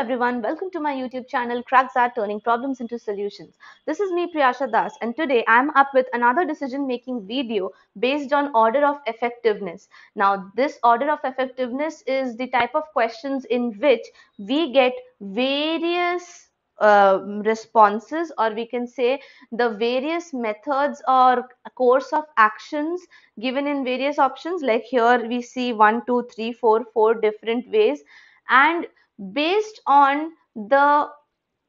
everyone, welcome to my YouTube channel Cracks are Turning Problems into Solutions. This is me Priyasha Das and today I am up with another decision making video based on order of effectiveness. Now this order of effectiveness is the type of questions in which we get various uh, responses or we can say the various methods or course of actions given in various options like here we see one two three four four different ways and based on the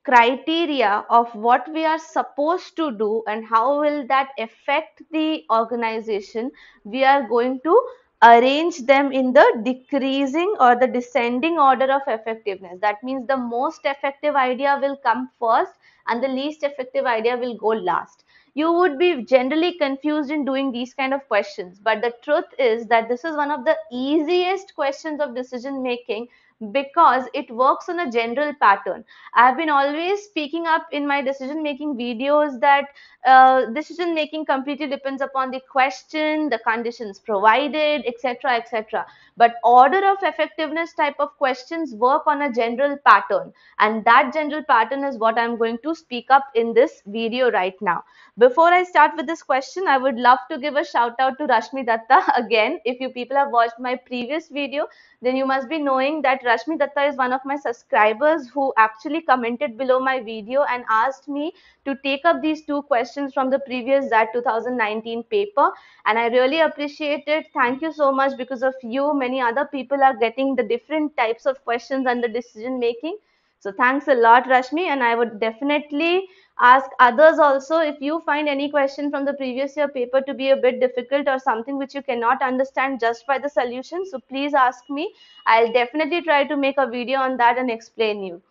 criteria of what we are supposed to do and how will that affect the organization we are going to arrange them in the decreasing or the descending order of effectiveness that means the most effective idea will come first and the least effective idea will go last you would be generally confused in doing these kind of questions but the truth is that this is one of the easiest questions of decision making because it works on a general pattern i have been always speaking up in my decision making videos that uh, decision making completely depends upon the question the conditions provided etc etc but order of effectiveness type of questions work on a general pattern and that general pattern is what i'm going to speak up in this video right now before I start with this question, I would love to give a shout out to Rashmi Datta again. If you people have watched my previous video, then you must be knowing that Rashmi Datta is one of my subscribers who actually commented below my video and asked me to take up these two questions from the previous ZAT 2019 paper. And I really appreciate it. Thank you so much because of you, many other people are getting the different types of questions and the decision making. So thanks a lot, Rashmi. And I would definitely ask others also if you find any question from the previous year paper to be a bit difficult or something which you cannot understand just by the solution so please ask me i'll definitely try to make a video on that and explain you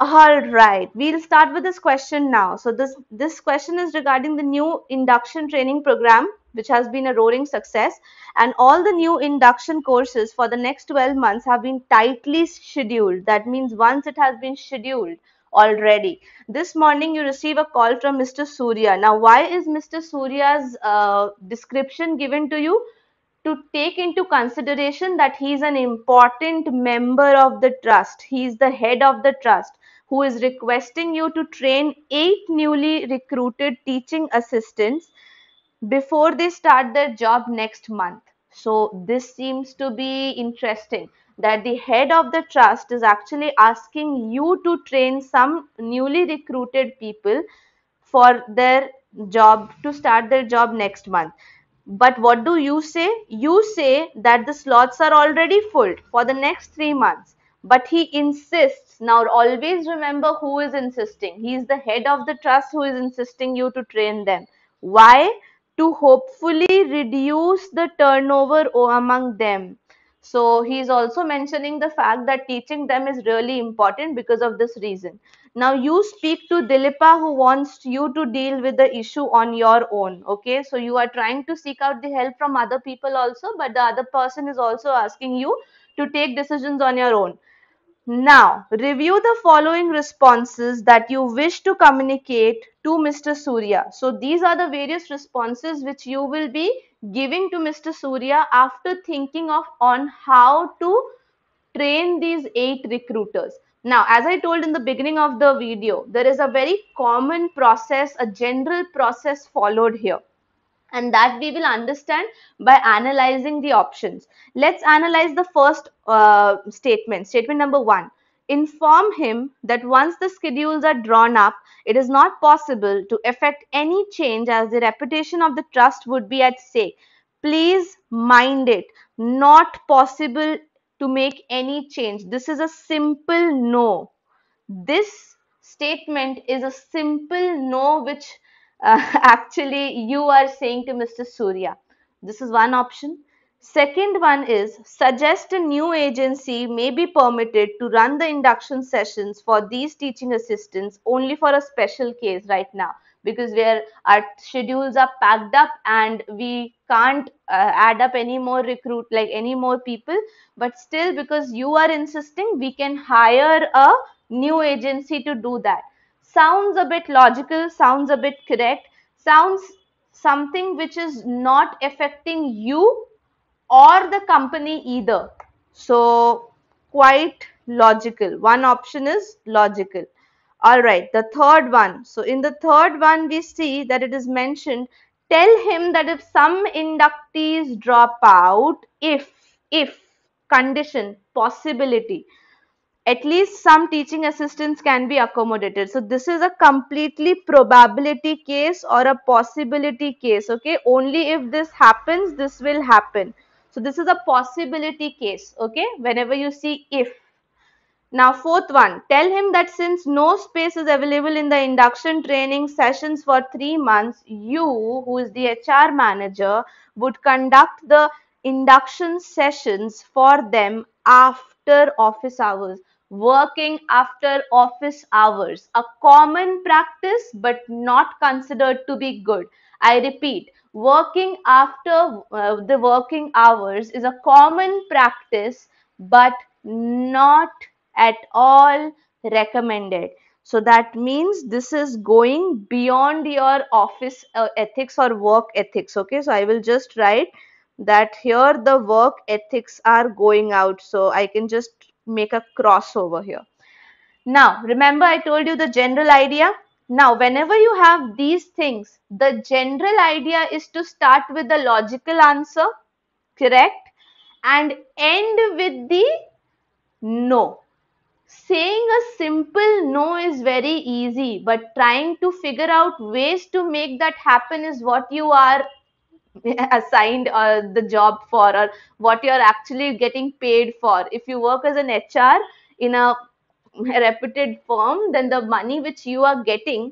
all right we'll start with this question now so this this question is regarding the new induction training program which has been a roaring success and all the new induction courses for the next 12 months have been tightly scheduled that means once it has been scheduled already. This morning you receive a call from Mr. Surya. Now, why is Mr. Surya's uh, description given to you? To take into consideration that he is an important member of the trust. He is the head of the trust who is requesting you to train eight newly recruited teaching assistants before they start their job next month. So this seems to be interesting that the head of the trust is actually asking you to train some newly recruited people for their job to start their job next month. But what do you say? You say that the slots are already full for the next three months. But he insists. Now, always remember who is insisting. He is the head of the trust who is insisting you to train them. Why? to hopefully reduce the turnover among them. So he is also mentioning the fact that teaching them is really important because of this reason. Now you speak to Dilipa who wants you to deal with the issue on your own. Okay, so you are trying to seek out the help from other people also, but the other person is also asking you to take decisions on your own. Now, review the following responses that you wish to communicate to Mr. Surya. So, these are the various responses which you will be giving to Mr. Surya after thinking of on how to train these eight recruiters. Now, as I told in the beginning of the video, there is a very common process, a general process followed here and that we will understand by analyzing the options. Let's analyze the first uh, statement, statement number one. Inform him that once the schedules are drawn up, it is not possible to effect any change as the reputation of the trust would be at stake. Please mind it, not possible to make any change. This is a simple no. This statement is a simple no which uh, actually you are saying to Mr. Surya. This is one option. Second one is suggest a new agency may be permitted to run the induction sessions for these teaching assistants only for a special case right now because are, our schedules are packed up and we can't uh, add up any more recruit like any more people but still because you are insisting we can hire a new agency to do that sounds a bit logical, sounds a bit correct, sounds something which is not affecting you or the company either. So, quite logical. One option is logical. All right, the third one. So, in the third one, we see that it is mentioned tell him that if some inductees drop out, if, if, condition, possibility at least some teaching assistants can be accommodated. So this is a completely probability case or a possibility case. Okay, only if this happens, this will happen. So this is a possibility case. Okay, whenever you see if. Now fourth one, tell him that since no space is available in the induction training sessions for three months, you, who is the HR manager, would conduct the induction sessions for them after office hours working after office hours, a common practice but not considered to be good. I repeat, working after uh, the working hours is a common practice but not at all recommended. So that means this is going beyond your office uh, ethics or work ethics. Okay, so I will just write that here the work ethics are going out. So I can just make a crossover here. Now, remember I told you the general idea. Now, whenever you have these things, the general idea is to start with the logical answer, correct? And end with the no. Saying a simple no is very easy, but trying to figure out ways to make that happen is what you are assigned uh, the job for or what you're actually getting paid for if you work as an hr in a reputed firm then the money which you are getting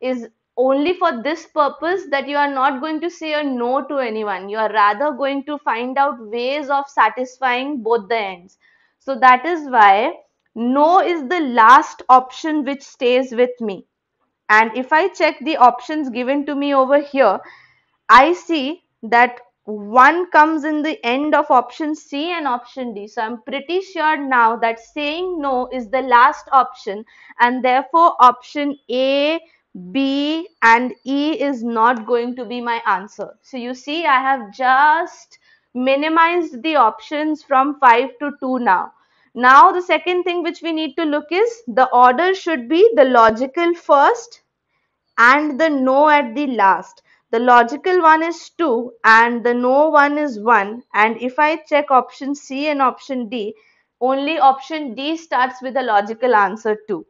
is only for this purpose that you are not going to say a no to anyone you are rather going to find out ways of satisfying both the ends so that is why no is the last option which stays with me and if i check the options given to me over here I see that 1 comes in the end of option C and option D. So I'm pretty sure now that saying no is the last option and therefore option A, B and E is not going to be my answer. So you see I have just minimized the options from 5 to 2 now. Now the second thing which we need to look is the order should be the logical first and the no at the last. The logical one is 2 and the no one is 1 and if I check option C and option D, only option D starts with the logical answer 2.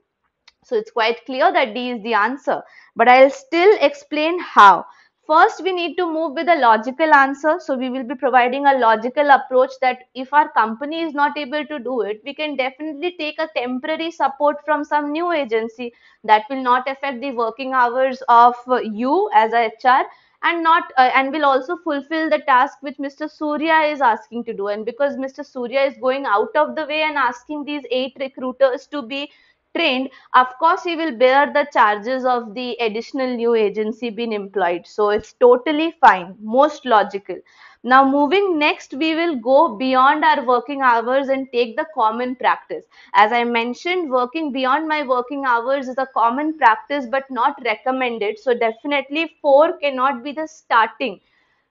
So it's quite clear that D is the answer, but I'll still explain how. First, we need to move with a logical answer. So we will be providing a logical approach that if our company is not able to do it, we can definitely take a temporary support from some new agency that will not affect the working hours of you as a HR and not uh, and will also fulfill the task which Mr. Surya is asking to do. And because Mr. Surya is going out of the way and asking these eight recruiters to be trained, of course, he will bear the charges of the additional new agency being employed. So it's totally fine, most logical. Now, moving next, we will go beyond our working hours and take the common practice. As I mentioned, working beyond my working hours is a common practice but not recommended. So, definitely, 4 cannot be the starting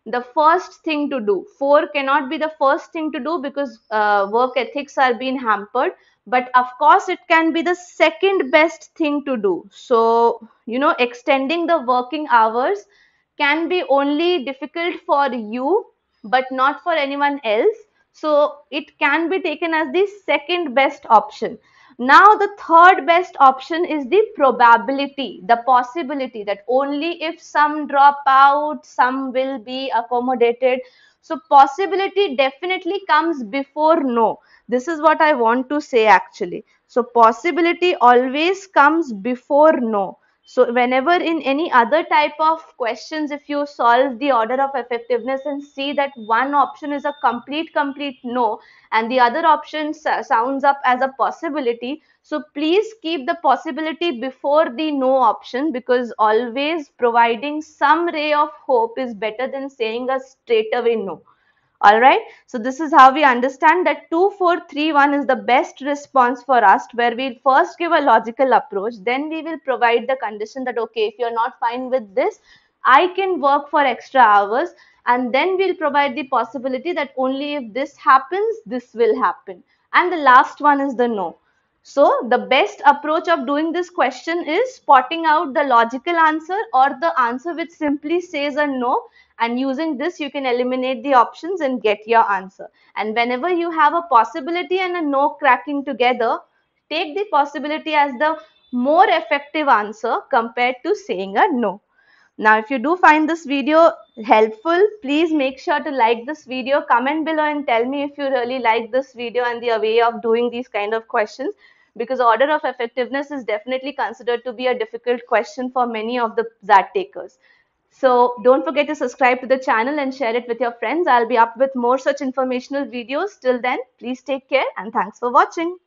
the first thing to do. Four cannot be the first thing to do because uh, work ethics are being hampered. But of course, it can be the second best thing to do. So, you know, extending the working hours can be only difficult for you, but not for anyone else. So, it can be taken as the second best option. Now the third best option is the probability, the possibility that only if some drop out, some will be accommodated. So possibility definitely comes before no. This is what I want to say actually. So possibility always comes before no. So whenever in any other type of questions, if you solve the order of effectiveness and see that one option is a complete, complete no, and the other option sounds up as a possibility. So please keep the possibility before the no option because always providing some ray of hope is better than saying a straightaway no all right so this is how we understand that 2431 is the best response for us where we first give a logical approach then we will provide the condition that okay if you're not fine with this i can work for extra hours and then we'll provide the possibility that only if this happens this will happen and the last one is the no so the best approach of doing this question is spotting out the logical answer or the answer which simply says a no and using this you can eliminate the options and get your answer. And whenever you have a possibility and a no cracking together, take the possibility as the more effective answer compared to saying a no. Now if you do find this video helpful please make sure to like this video comment below and tell me if you really like this video and the way of doing these kind of questions because order of effectiveness is definitely considered to be a difficult question for many of the zat takers so don't forget to subscribe to the channel and share it with your friends i'll be up with more such informational videos till then please take care and thanks for watching